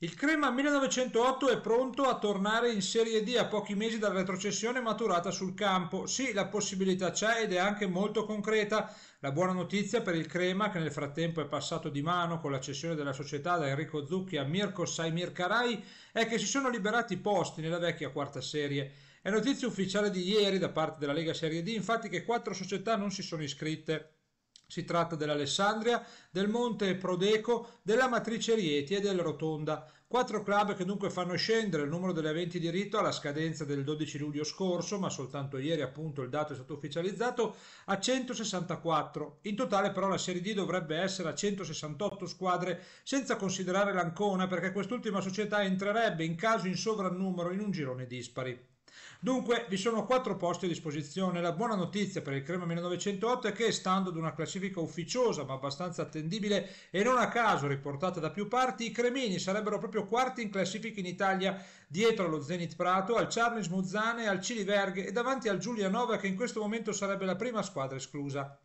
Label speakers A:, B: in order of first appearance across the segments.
A: Il Crema 1908 è pronto a tornare in Serie D a pochi mesi dalla retrocessione maturata sul campo. Sì, la possibilità c'è ed è anche molto concreta. La buona notizia per il Crema, che nel frattempo è passato di mano con la cessione della società da Enrico Zucchi a Mirko Saimir Carai, è che si sono liberati posti nella vecchia quarta serie. È notizia ufficiale di ieri da parte della Lega Serie D, infatti, che quattro società non si sono iscritte. Si tratta dell'Alessandria, del Monte Prodeco, della Matrice Rieti e del Rotonda, quattro club che dunque fanno scendere il numero delle di rito alla scadenza del 12 luglio scorso, ma soltanto ieri appunto il dato è stato ufficializzato, a 164. In totale però la Serie D dovrebbe essere a 168 squadre, senza considerare l'Ancona perché quest'ultima società entrerebbe in caso in sovrannumero in un girone dispari. Dunque vi sono quattro posti a disposizione. La buona notizia per il Crema 1908 è che stando ad una classifica ufficiosa ma abbastanza attendibile e non a caso riportata da più parti, i cremini sarebbero proprio quarti in classifica in Italia dietro allo Zenit Prato, al Charles Muzzane, al Cili Verghe e davanti al Giulianova che in questo momento sarebbe la prima squadra esclusa.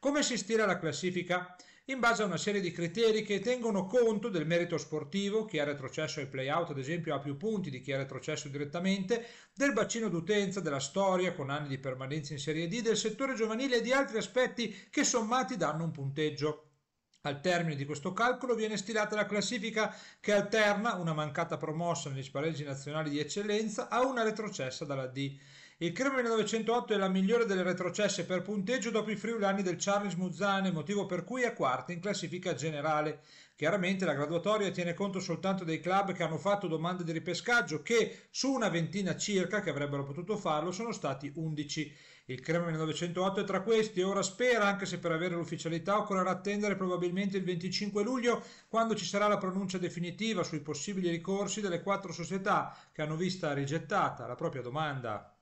A: Come si stira la classifica? in base a una serie di criteri che tengono conto del merito sportivo, chi ha retrocesso ai playout ad esempio ha più punti di chi ha retrocesso direttamente, del bacino d'utenza, della storia con anni di permanenza in Serie D, del settore giovanile e di altri aspetti che sommati danno un punteggio. Al termine di questo calcolo viene stilata la classifica che alterna una mancata promossa negli spareggi nazionali di eccellenza a una retrocessa dalla D. Il Crema 1908 è la migliore delle retrocesse per punteggio dopo i friulani del Charles Muzzane, motivo per cui è quarta in classifica generale. Chiaramente la graduatoria tiene conto soltanto dei club che hanno fatto domande di ripescaggio che su una ventina circa che avrebbero potuto farlo sono stati 11. Il Crema 1908 è tra questi e ora spera, anche se per avere l'ufficialità occorrerà attendere probabilmente il 25 luglio quando ci sarà la pronuncia definitiva sui possibili ricorsi delle quattro società che hanno vista rigettata la propria domanda